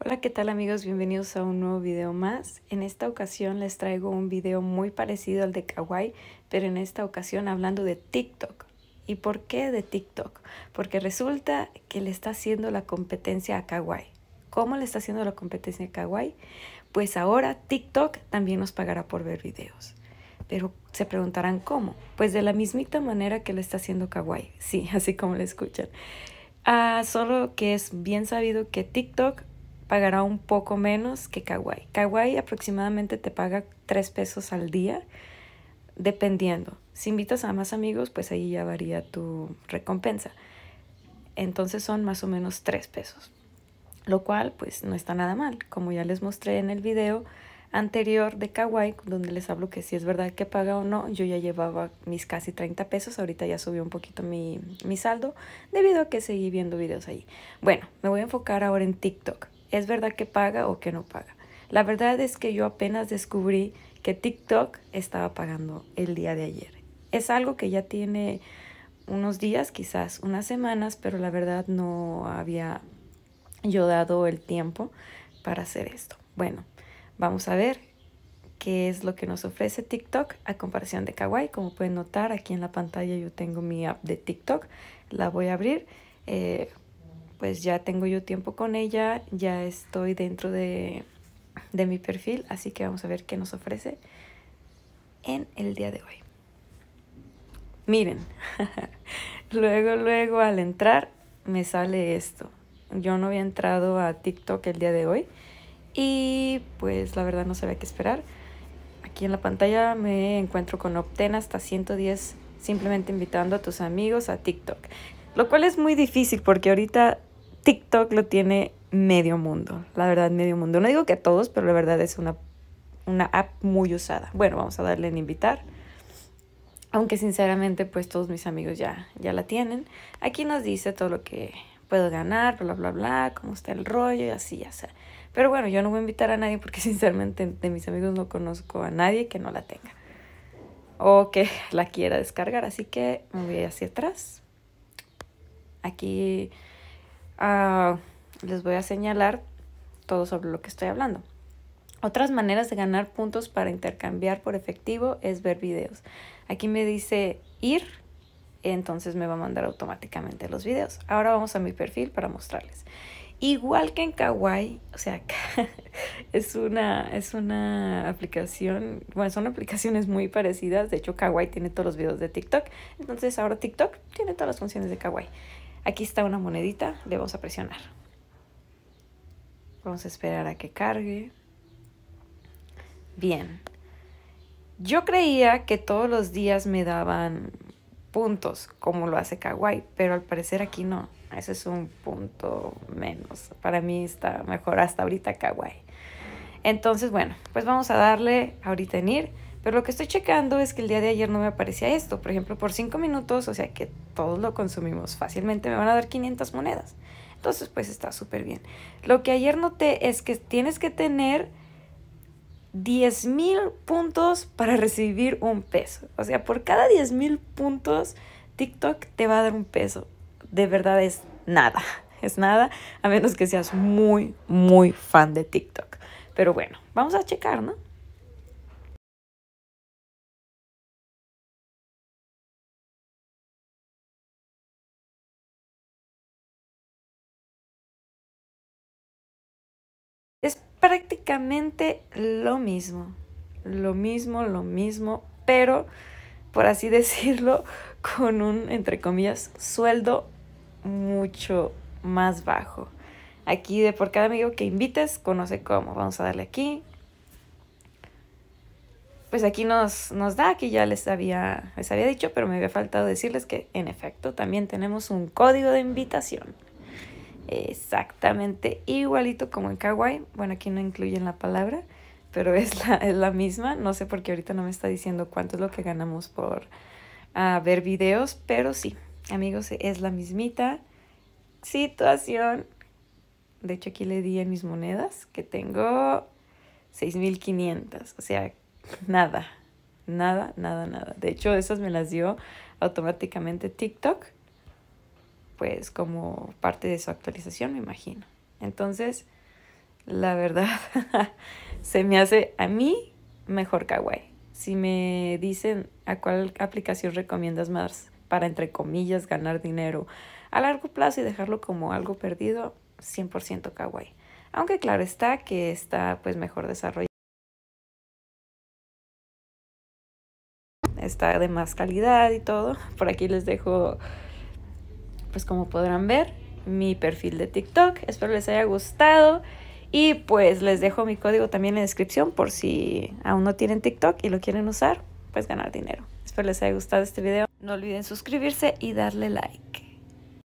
Hola, ¿qué tal amigos? Bienvenidos a un nuevo video más. En esta ocasión les traigo un video muy parecido al de Kawaii, pero en esta ocasión hablando de TikTok. ¿Y por qué de TikTok? Porque resulta que le está haciendo la competencia a Kawaii. ¿Cómo le está haciendo la competencia a Kawaii? Pues ahora TikTok también nos pagará por ver videos. Pero se preguntarán cómo. Pues de la mismita manera que le está haciendo Kawaii. Sí, así como le escuchan. Ah, solo que es bien sabido que TikTok pagará un poco menos que Kawaii. Kawaii aproximadamente te paga 3 pesos al día, dependiendo. Si invitas a más amigos, pues ahí ya varía tu recompensa. Entonces son más o menos 3 pesos, lo cual pues no está nada mal. Como ya les mostré en el video anterior de Kawaii, donde les hablo que si es verdad que paga o no, yo ya llevaba mis casi 30 pesos, ahorita ya subió un poquito mi, mi saldo debido a que seguí viendo videos ahí. Bueno, me voy a enfocar ahora en TikTok. ¿es verdad que paga o que no paga? La verdad es que yo apenas descubrí que TikTok estaba pagando el día de ayer. Es algo que ya tiene unos días, quizás unas semanas, pero la verdad no había yo dado el tiempo para hacer esto. Bueno, vamos a ver qué es lo que nos ofrece TikTok a comparación de Kawaii. Como pueden notar, aquí en la pantalla yo tengo mi app de TikTok. La voy a abrir. Eh, pues ya tengo yo tiempo con ella, ya estoy dentro de, mi perfil, así que vamos a ver qué nos ofrece en el día de hoy. Miren, luego, luego al entrar me sale esto. Yo no había entrado a TikTok el día de hoy y pues la verdad no sabía qué esperar. Aquí en la pantalla me encuentro con obtén hasta 110 simplemente invitando a tus amigos a TikTok. Lo cual es muy difícil porque ahorita TikTok lo tiene medio mundo, la verdad, medio mundo. No digo que a todos, pero la verdad es una, una app muy usada. Bueno, vamos a darle en invitar. Aunque sinceramente, pues todos mis amigos ya, ya la tienen. Aquí nos dice todo lo que puedo ganar, bla, bla, bla, cómo está el rollo y así, ya sea. Pero bueno, yo no voy a invitar a nadie porque sinceramente de mis amigos no conozco a nadie que no la tenga. O que la quiera descargar. Así que me voy hacia atrás. Aquí Ah, les voy a señalar todo sobre lo que estoy hablando. Otras maneras de ganar puntos para intercambiar por efectivo es ver videos. Aquí me dice ir, entonces me va a mandar automáticamente los videos. Ahora vamos a mi perfil para mostrarles. Igual que en Kawaii, o sea, es una, es una aplicación, bueno, son aplicaciones muy parecidas. De hecho, Kawaii tiene todos los videos de TikTok. Entonces ahora TikTok tiene todas las funciones de Kawaii. Aquí está una monedita, le vamos a presionar. Vamos a esperar a que cargue. Bien. Yo creía que todos los días me daban puntos, como lo hace Kawaii, pero al parecer aquí no. Ese es un punto menos. Para mí está mejor hasta ahorita Kawaii. Entonces, bueno, pues vamos a darle ahorita en ir. Pero lo que estoy checando es que el día de ayer no me aparecía esto. Por ejemplo, por 5 minutos, o sea que todos lo consumimos fácilmente, me van a dar 500 monedas. Entonces, pues está súper bien. Lo que ayer noté es que tienes que tener 10.000 puntos para recibir un peso. O sea, por cada 10.000 puntos, TikTok te va a dar un peso. De verdad es nada. Es nada, a menos que seas muy, muy fan de TikTok. Pero bueno, vamos a checar, ¿no? prácticamente lo mismo, lo mismo, lo mismo, pero por así decirlo, con un, entre comillas, sueldo mucho más bajo. Aquí de por cada amigo que invites, conoce cómo. Vamos a darle aquí. Pues aquí nos, da, que ya les había, les había dicho, pero me había faltado decirles que en efecto también tenemos un código de invitación exactamente igualito como en kawaii. Bueno, aquí no incluyen la palabra, pero es la, es la misma. No sé por qué ahorita no me está diciendo cuánto es lo que ganamos por ah, ver videos, pero sí, amigos, es la mismita situación. De hecho, aquí le di en mis monedas que tengo 6.500, o sea, nada, nada, nada, nada. De hecho, esas me las dio automáticamente TikTok pues como parte de su actualización, me imagino. Entonces, la verdad, se me hace a mí mejor Kawaii. Si me dicen a cuál aplicación recomiendas más para, entre comillas, ganar dinero a largo plazo y dejarlo como algo perdido, 100% Kawaii. Aunque claro está que está pues mejor desarrollado. Está de más calidad y todo. Por aquí les dejo pues como podrán ver, mi perfil de TikTok. Espero les haya gustado. Y pues les dejo mi código también en la descripción por si aún no tienen TikTok y lo quieren usar, pues ganar dinero. Espero les haya gustado este video. No olviden suscribirse y darle like.